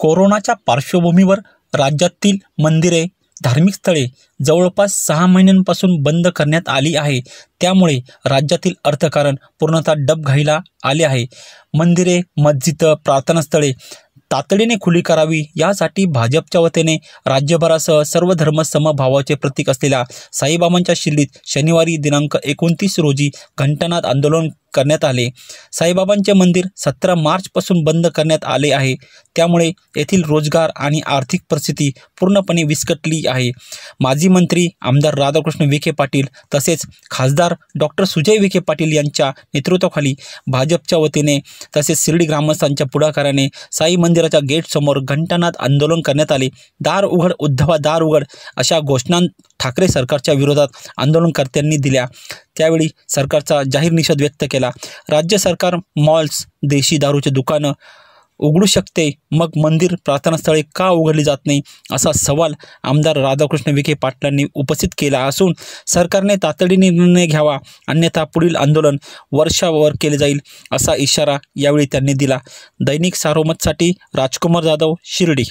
कोरोनाच्या पार्श्वभूमीवर राज्यातील मंदिरे धार्मिक स्थळे जवळपास सहा महिन्यांपासून बंद करण्यात आली आहे त्यामुळे राज्यातील अर्थकारण पूर्णतः डबघाईला आले आहे मंदिरे मस्जिद प्रार्थनास्थळे तातडीने खुली करावी यासाठी भाजपच्या वतीने राज्यभरासह सर्व धर्म समभावाचे प्रतीक असलेल्या साईबाबांच्या शिल्लीत शनिवारी दिनांक एकोणतीस रोजी घंटनात आंदोलन करण्यात आले साईबाबांचे मंदिर सतरा मार्चपासून बंद करण्यात आले आहे त्यामुळे येथील रोजगार आणि आर्थिक परिस्थिती पूर्णपणे विस्कटली आहे माजी मंत्री आमदार राधाकृष्ण विखे पाटील तसेच खासदार डॉक्टर सुजय विखे पाटील यांच्या नेतृत्वाखाली भाजपच्या वतीने तसेच शिर्डी ग्रामस्थांच्या पुढाकाराने साई मंदिराच्या गेटसमोर घंटानाद आंदोलन करण्यात आले दार उघड उद्धवा दार उघड अशा घोषणां ठाकरे सरकारच्या विरोधात आंदोलनकर्त्यांनी दिल्या त्यावेळी सरकारचा जाहीर निषेध व्यक्त केला राज्य सरकार मॉल्स देशी दारूचे दुकानं उघडू शकते मग मंदिर प्रार्थनास्थळे का उघडली जात नाही असा सवाल आमदार राधाकृष्ण विखे पाटलांनी उपस्थित केला असून सरकारने तातडीने निर्णय घ्यावा अन्यथा पुढील आंदोलन वर्षावर केले जाईल असा इशारा यावेळी त्यांनी दिला दैनिक सारोमतसाठी राजकुमार जाधव शिर्डी